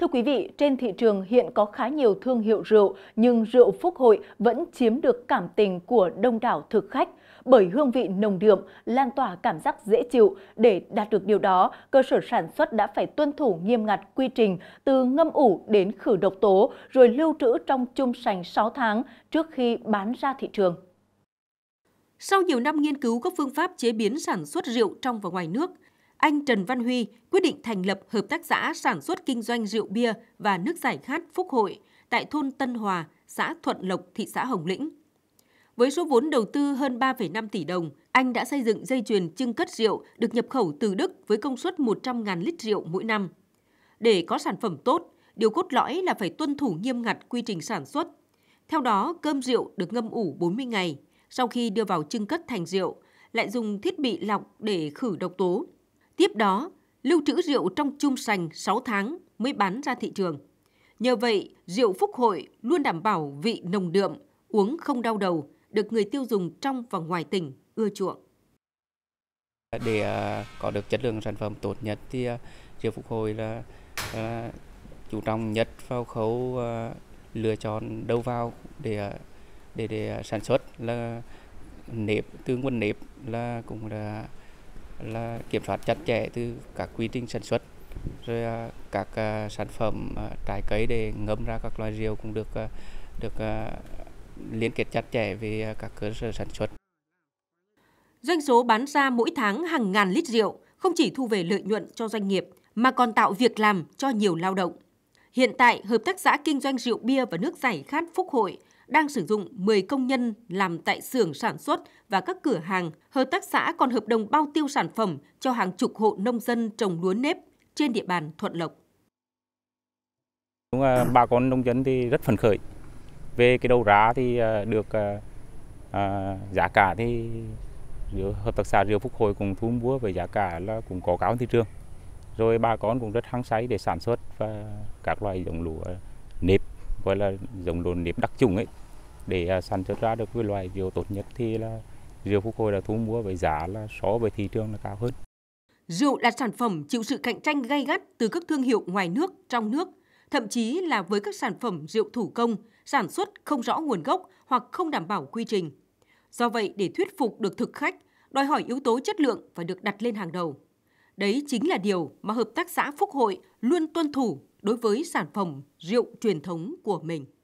Thưa quý vị, trên thị trường hiện có khá nhiều thương hiệu rượu, nhưng rượu Phúc Hội vẫn chiếm được cảm tình của đông đảo thực khách. Bởi hương vị nồng đượm, lan tỏa cảm giác dễ chịu, để đạt được điều đó, cơ sở sản xuất đã phải tuân thủ nghiêm ngặt quy trình từ ngâm ủ đến khử độc tố, rồi lưu trữ trong chung sành 6 tháng trước khi bán ra thị trường. Sau nhiều năm nghiên cứu các phương pháp chế biến sản xuất rượu trong và ngoài nước, anh Trần Văn Huy quyết định thành lập hợp tác xã sản xuất kinh doanh rượu bia và nước giải khát Phúc Hội tại thôn Tân Hòa, xã Thuận Lộc, thị xã Hồng Lĩnh. Với số vốn đầu tư hơn 3,5 tỷ đồng, anh đã xây dựng dây chuyền trưng cất rượu được nhập khẩu từ Đức với công suất 100.000 lít rượu mỗi năm. Để có sản phẩm tốt, điều cốt lõi là phải tuân thủ nghiêm ngặt quy trình sản xuất. Theo đó, cơm rượu được ngâm ủ 40 ngày, sau khi đưa vào trưng cất thành rượu, lại dùng thiết bị lọc để khử độc tố, Tiếp đó, lưu trữ rượu trong chum sành 6 tháng mới bán ra thị trường. Nhờ vậy, rượu Phúc Hội luôn đảm bảo vị nồng đượm, uống không đau đầu, được người tiêu dùng trong và ngoài tỉnh ưa chuộng. Để à, có được chất lượng sản phẩm tốt nhất thì à, rượu Phúc Hội là, là chú trọng nhất vào khâu à, lựa chọn đầu vào để để để sản xuất là nếp từ nguyên nếp là cũng là là kiểm soát chặt chẽ từ các quy trình sản xuất rồi à, các à, sản phẩm à, trái cây để ngâm ra các loại rượu cũng được được liên kết chặt chẽ với các cơ sở sản xuất. Doanh số bán ra mỗi tháng hàng ngàn lít rượu không chỉ thu về lợi nhuận cho doanh nghiệp mà còn tạo việc làm cho nhiều lao động. Hiện tại, Hợp tác xã Kinh doanh Rượu Bia và Nước Giải Khát Phúc Hội đang sử dụng 10 công nhân làm tại xưởng sản xuất và các cửa hàng. Hợp tác xã còn hợp đồng bao tiêu sản phẩm cho hàng chục hộ nông dân trồng lúa nếp trên địa bàn Thuận Lộc. Đúng là bà con nông dân thì rất phấn khởi. Về cái đầu giá thì à, được à, à, giá cả thì hợp tác xã rượu phục hồi cùng thu mua với giá cả là cũng có cáo thị trường rồi bà con cũng rất hăng say để sản xuất và các loại giống lúa à, nếp gọi là giống đồn nếp đặc trùng ấy để à, sản xuất ra được cái loại rượu tốt nhất thì là rượu phục hồi là thu mua với giá là so với thị trường là cao hơn. Rượu là sản phẩm chịu sự cạnh tranh gay gắt từ các thương hiệu ngoài nước, trong nước, thậm chí là với các sản phẩm rượu thủ công, sản xuất không rõ nguồn gốc hoặc không đảm bảo quy trình. Do vậy, để thuyết phục được thực khách, đòi hỏi yếu tố chất lượng phải được đặt lên hàng đầu. Đấy chính là điều mà Hợp tác xã Phúc Hội luôn tuân thủ đối với sản phẩm rượu truyền thống của mình.